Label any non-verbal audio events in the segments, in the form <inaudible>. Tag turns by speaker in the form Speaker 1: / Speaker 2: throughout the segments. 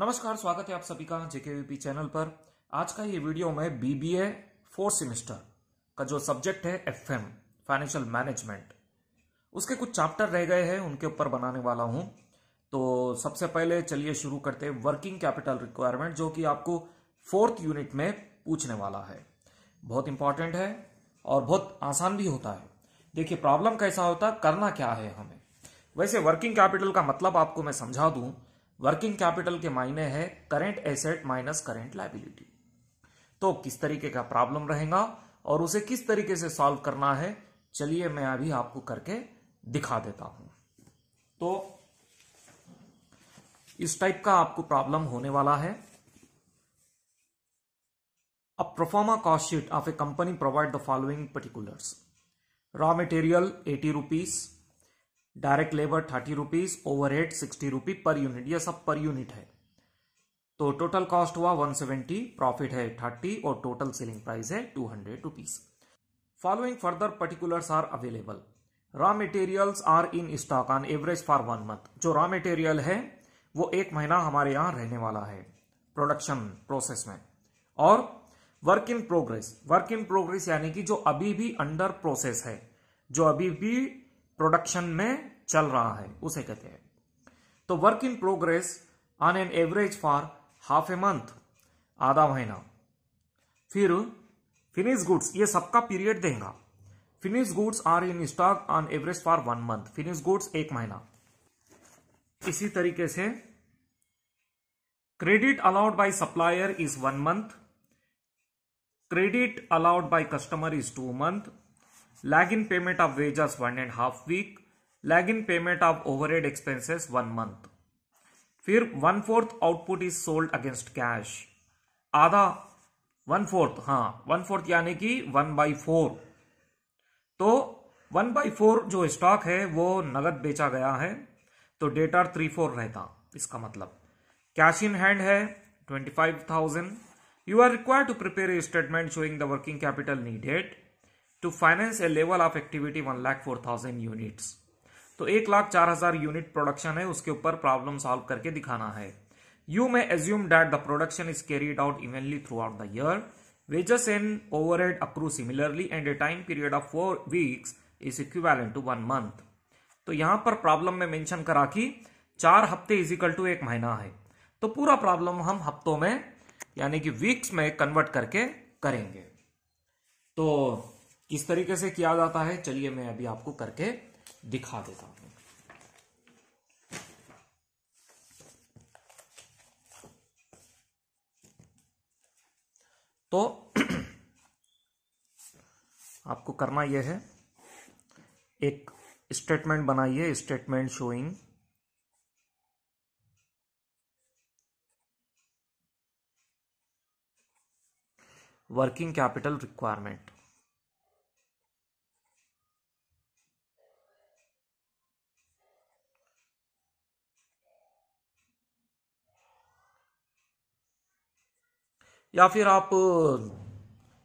Speaker 1: नमस्कार स्वागत है आप सभी का जेकेवीपी चैनल पर आज का ये वीडियो में बीबीए फोर्थ सेमेस्टर का जो सब्जेक्ट है एफएम फाइनेंशियल मैनेजमेंट उसके कुछ चैप्टर रह गए हैं उनके ऊपर बनाने वाला हूं तो सबसे पहले चलिए शुरू करते हैं वर्किंग कैपिटल रिक्वायरमेंट जो कि आपको फोर्थ यूनिट में पूछने वाला है बहुत इंपॉर्टेंट है और बहुत आसान भी होता है देखिए प्रॉब्लम कैसा होता करना क्या है हमें वैसे वर्किंग कैपिटल का मतलब आपको मैं समझा दूं वर्किंग कैपिटल के मायने है current asset minus current liability तो किस तरीके का प्रॉब्लम रहेगा और उसे किस तरीके से सॉल्व करना है चलिए मैं अभी आपको करके दिखा देता हूं तो इस टाइप का आपको प्रॉब्लम होने वाला है A proforma cost sheet of a company provide the following particulars raw Raw eighty rupees direct labour thirty rupees overhead sixty rupee per unit यह सब पर यूनिट है तो टोटल कॉस्ट हुआ वन सेवेंटी प्रॉफिट है thirty और total selling price है two hundred rupees following further particulars are available raw materials are in stock on average for one month जो raw material है वो एक महीना हमारे यहां रहने वाला है प्रोडक्शन प्रोसेस में और work in progress work in progress यानी कि जो अभी भी अंडर प्रोसेस है जो अभी भी प्रोडक्शन में चल रहा है उसे कहते हैं तो work in progress on an average for half a month आधा महीना फिर फिनिश गुड्स ये सबका पीरियड देगा finish goods are in stock on average for one month finish goods एक महीना इसी तरीके से credit allowed by supplier is one month credit allowed by customer is two month lag in payment of wages one and half week lag in payment of overhead expenses one month फिर one fourth output is sold against cash आधा one fourth हाँ one fourth यानी कि one by four तो one by four जो stock है वो नगद बेचा गया है तो डेटा थ्री फोर रहता इसका मतलब कैश इन हैंड है twenty five thousand you are require to prepare a statement showing the working capital needed to finance a level of activity one lakh four thousand units तो एक लाख चार हजार unit production है उसके ऊपर प्रॉब्लम सॉल्व करके दिखाना है you may assume that the production is carried out evenly throughout the year wages wages overhead accrue similarly and a time period of four weeks is equivalent to one month तो यहां पर problem में mention करा कि चार हफ्ते is equal to एक महीना है तो पूरा प्रॉब्लम हम हफ्तों में यानी कि वीक्स में कन्वर्ट करके करेंगे तो किस तरीके से किया जाता है चलिए मैं अभी आपको करके दिखा देता हूं तो <clears throat> आपको करना यह है एक स्टेटमेंट बनाइए statement showing working capital requirement या फिर आप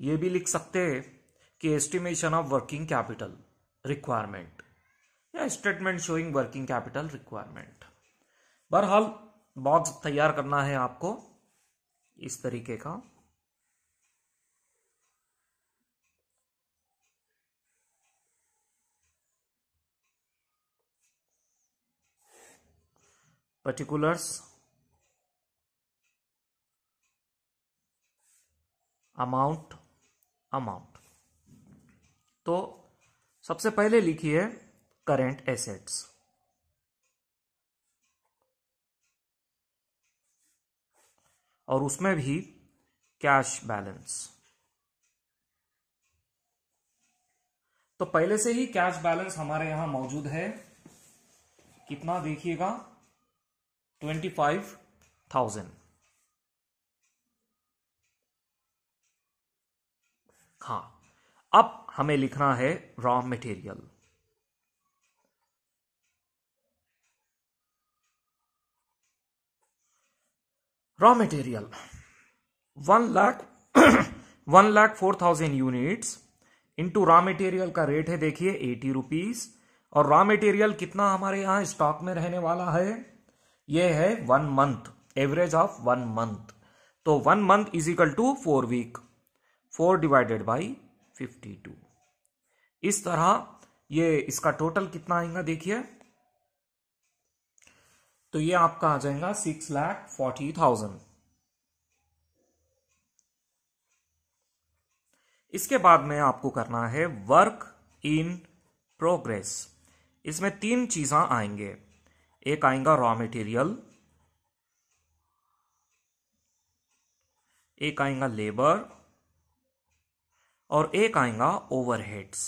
Speaker 1: ये भी लिख सकते हैं कि estimation of working capital requirement या statement showing working capital requirement बहरहाल बॉक्स तैयार करना है आपको इस तरीके का पर्टिकुलर्स अमाउंट अमाउंट तो सबसे पहले लिखिए करेंट एसेट्स और उसमें भी कैश बैलेंस तो पहले से ही कैश बैलेंस हमारे यहां मौजूद है कितना देखिएगा ट्वेंटी फाइव थाउजेंड हाँ अब हमें लिखना है raw material raw material one lakh one lakh four thousand units into raw material का रेट है देखिए एटी रुपीज और रॉ मटेरियल कितना हमारे यहां स्टॉक में रहने वाला है ये है one month average of one month तो one month is equal to four week four divided by fifty two इस तरह ये इसका टोटल कितना आएगा देखिए तो ये आपका आ जाएगा सिक्स लाख फोर्टी थाउजेंड इसके बाद में आपको करना है वर्क इन प्रोग्रेस इसमें तीन चीज़ा आएंगे एक आएगा रॉ मटेरियल एक आएगा लेबर और एक आएगा ओवरहेड्स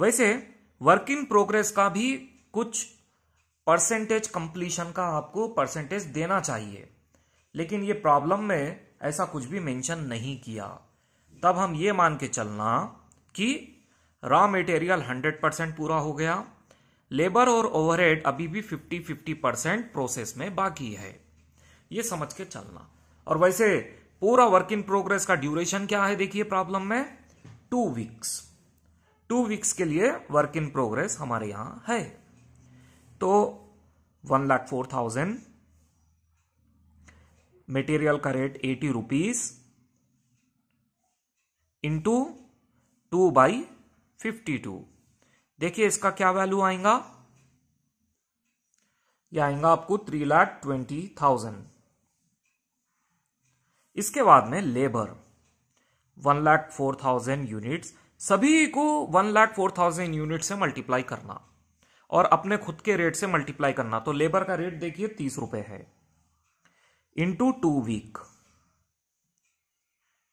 Speaker 1: वैसे वर्क इन प्रोग्रेस का भी कुछ परसेंटेज कंप्लीशन का आपको परसेंटेज देना चाहिए लेकिन ये प्रॉब्लम में ऐसा कुछ भी मेंशन नहीं किया तब हम ये मान के चलना कि रॉ मटेरियल 100 परसेंट पूरा हो गया लेबर और ओवरहेड अभी भी 50 50 परसेंट प्रोसेस में बाकी है ये समझ के चलना और वैसे पूरा वर्क इन प्रोग्रेस का ड्यूरेशन क्या है देखिए प्रॉब्लम में टू वीक्स टू वीक्स के लिए वर्क इन प्रोग्रेस हमारे यहां है तो one lakh four thousand material का rate eighty rupees into two by fifty two देखिए इसका क्या वैल्यू आएगा यह आएगा आपको थ्री लाख ट्वेंटी थाउजेंड इसके बाद में labour one lakh four thousand units सभी को one lakh four thousand unit से मल्टीप्लाई करना और अपने खुद के रेट से मल्टीप्लाई करना तो लेबर का रेट देखिए तीस रुपए है इंटू टू वीक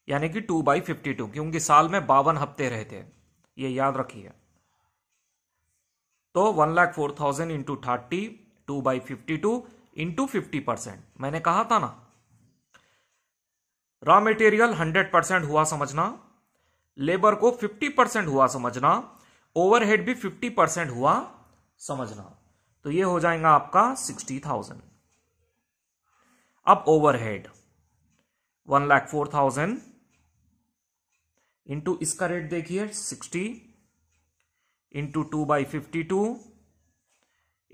Speaker 1: यानी कि टू बाई फिफ्टी टू क्योंकि साल में बावन हफ्ते रहते ये याद रखिए तो one lakh four thousand into thirty two by fifty two into fifty percent मैंने कहा था ना रॉ मेटेरियल 100 परसेंट हुआ समझना लेबर को 50 परसेंट हुआ समझना ओवरहेड भी 50 परसेंट हुआ समझना तो ये हो जाएगा आपका 60,000 अब overhead one lakh four thousand into इसका रेट देखिए 60 into two by fifty two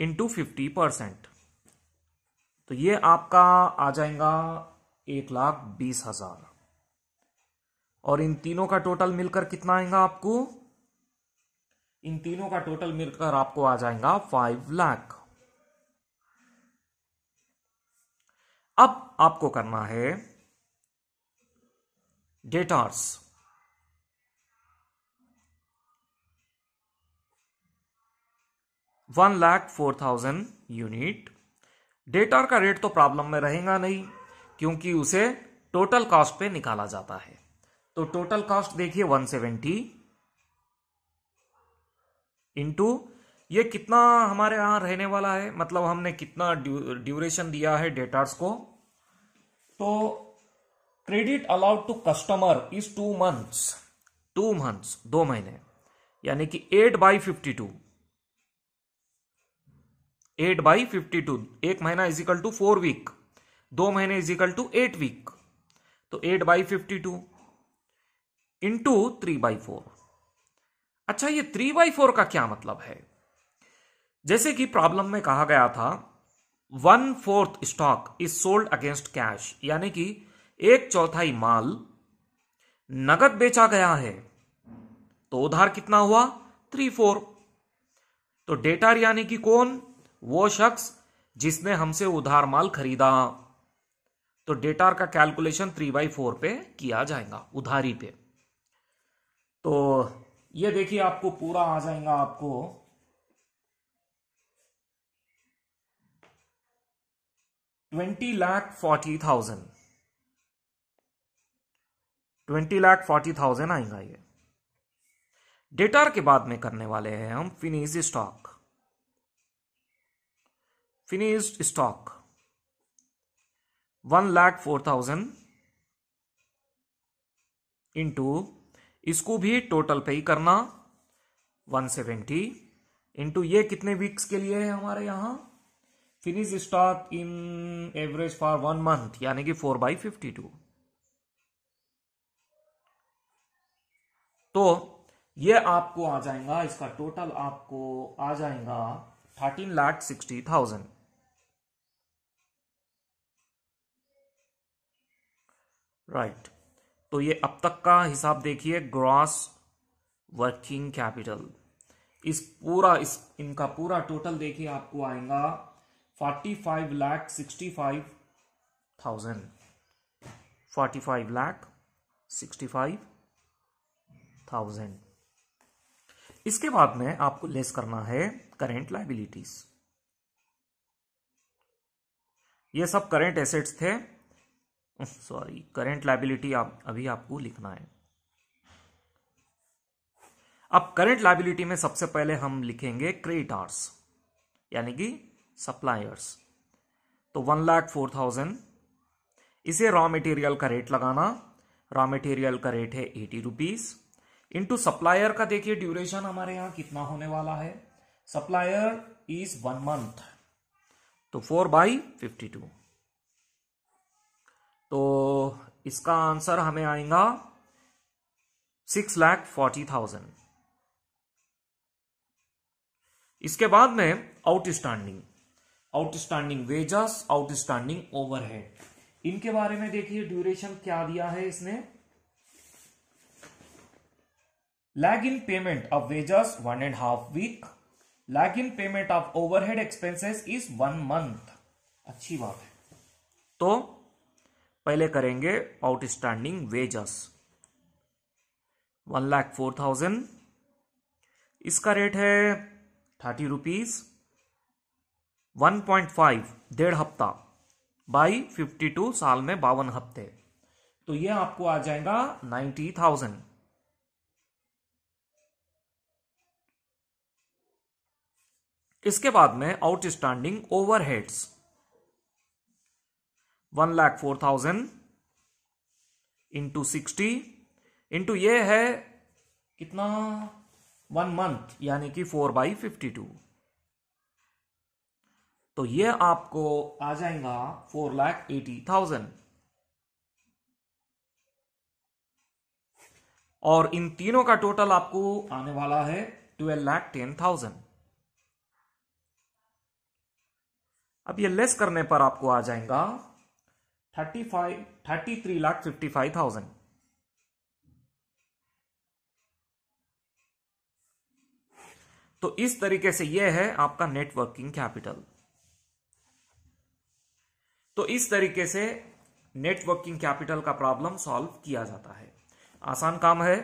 Speaker 1: into fifty percent तो ये आपका आ जाएगा एक लाख बीस हजार और इन तीनों का टोटल मिलकर कितना आएगा आपको इन तीनों का टोटल मिलकर आपको आ जाएगा फाइव लाख अब आपको करना है debtors one lakh four thousand unit debtor का रेट तो प्रॉब्लम में रहेगा नहीं क्योंकि उसे टोटल कॉस्ट पे निकाला जाता है तो टोटल कॉस्ट देखिए 170 सेवेंटी इंटू ये कितना हमारे यहां रहने वाला है मतलब हमने कितना ड्यूरेशन दिया है डेटार्स को तो credit allowed to customer is two months two months दो महीने यानी कि eight by fifty two eight by fifty two एक महीना इजिकल टू फोर वीक दो महीने is equal to eight week तो eight by fifty two into three by four अच्छा ये थ्री बाई फोर का क्या मतलब है जैसे कि प्रॉब्लम में कहा गया था one fourth stock is sold against cash यानी कि एक चौथाई माल नगद बेचा गया है तो उधार कितना हुआ थ्री फोर तो डेटर यानी कि कौन वो शख्स जिसने हमसे उधार माल खरीदा तो डेटार का कैलकुलेशन थ्री बाई फोर पे किया जाएगा उधारी पे तो ये देखिए आपको पूरा आ जाएगा आपको twenty lakh forty thousand twenty lakh forty thousand आएगा ये डेटार के बाद में करने वाले हैं हम finish stock finish stock one lakh four thousand into इसको भी टोटल पे ही करना वन सेवेंटी इंटू ये कितने वीक्स के लिए है हमारे यहां finish stock in average for one month यानी कि फोर बाई फिफ्टी टू तो ये आपको आ जाएगा इसका टोटल आपको आ जाएगा thirteen lakh sixty thousand right right. तो ये अब तक का हिसाब देखिए ग्रॉस वर्किंग कैपिटल इस पूरा इस इनका पूरा टोटल देखिए आपको आएगा forty five lakh sixty five thousand forty five lakh sixty five thousand इसके बाद में आपको लेस करना है करेंट लाइबिलिटीज ये सब करेंट एसेट्स थे सॉरी करेंट लाइबिलिटी आप अभी आपको लिखना है अब करेंट लाइबिलिटी में सबसे पहले हम लिखेंगे क्रेडिटर्स यानी कि सप्लायर्स तो वन लाख फोर थाउजेंड इसे रॉ मटेरियल का रेट लगाना रॉ मटेरियल का रेट है एटी रुपीज इंटू सप्लायर का देखिए ड्यूरेशन हमारे यहां कितना होने वाला है सप्लायर इज वन मंथ तो फोर बाई फिफ्टी टू तो इसका आंसर हमें आएगा सिक्स लैख फोर्टी थाउजेंड इसके बाद में outstanding outstanding wages outstanding overhead इनके बारे में देखिए ड्यूरेशन क्या दिया है इसने lag in payment of wages one and half week lag in payment of overhead expenses is one month अच्छी बात है तो पहले करेंगे outstanding wages one lakh four thousand इसका रेट है thirty rupees one point five डेढ़ हफ्ता बाई फिफ्टी टू साल में बावन हफ्ते तो ये आपको आ जाएगा नाइन्टी थाउजेंड इसके बाद में outstanding overheads one lakh four thousand into sixty into ये है कितना वन मंथ यानी कि फोर बाई फिफ्टी टू तो ये आपको आ जाएगा फोर लाख एटी थाउजेंड और इन तीनों का टोटल आपको आने वाला है ट्वेल्व लाख टेन थाउजेंड अब ये लेस करने पर आपको आ जाएगा thirty five thirty three lakh fifty five thousand तो इस तरीके से यह है आपका नेटवर्किंग कैपिटल तो इस तरीके से नेटवर्किंग कैपिटल का प्रॉब्लम सॉल्व किया जाता है आसान काम है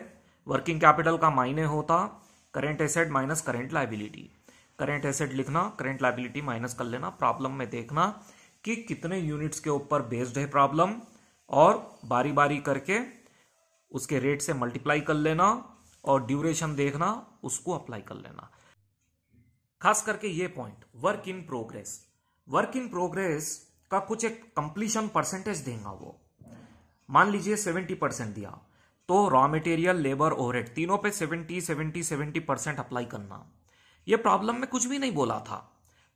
Speaker 1: वर्किंग कैपिटल का मायने होता current asset minus current liability current asset लिखना करेंट लाइबिलिटी माइनस कर लेना प्रॉब्लम में देखना कि कितने यूनिट्स के ऊपर बेस्ड है प्रॉब्लम और बारी बारी करके उसके रेट से मल्टीप्लाई कर लेना और ड्यूरेशन देखना उसको अप्लाई कर लेना खास करके ये point work in progress work in progress का कुछ एक कंप्लीशन परसेंटेज देगा वो मान लीजिए सेवेंटी परसेंट दिया तो रॉ मटेरियल लेबर ओवरहेड तीनों पे seventy seventy seventy percent apply करना ये प्रॉब्लम में कुछ भी नहीं बोला था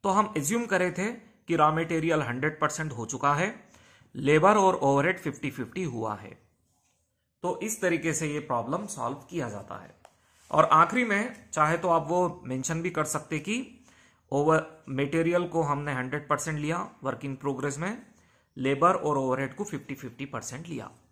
Speaker 1: तो हम एज्यूम करे थे कि रॉ मेटेरियल 100 परसेंट हो चुका है लेबर और ओवरहेड 50-50 हुआ है तो इस तरीके से ये प्रॉब्लम सॉल्व किया जाता है और आखिरी में चाहे तो आप वो मेंशन भी कर सकते कि ओवर मेटेरियल को हमने 100 परसेंट लिया वर्क इन प्रोग्रेस में लेबर और ओवरहेड को 50-50 परसेंट लिया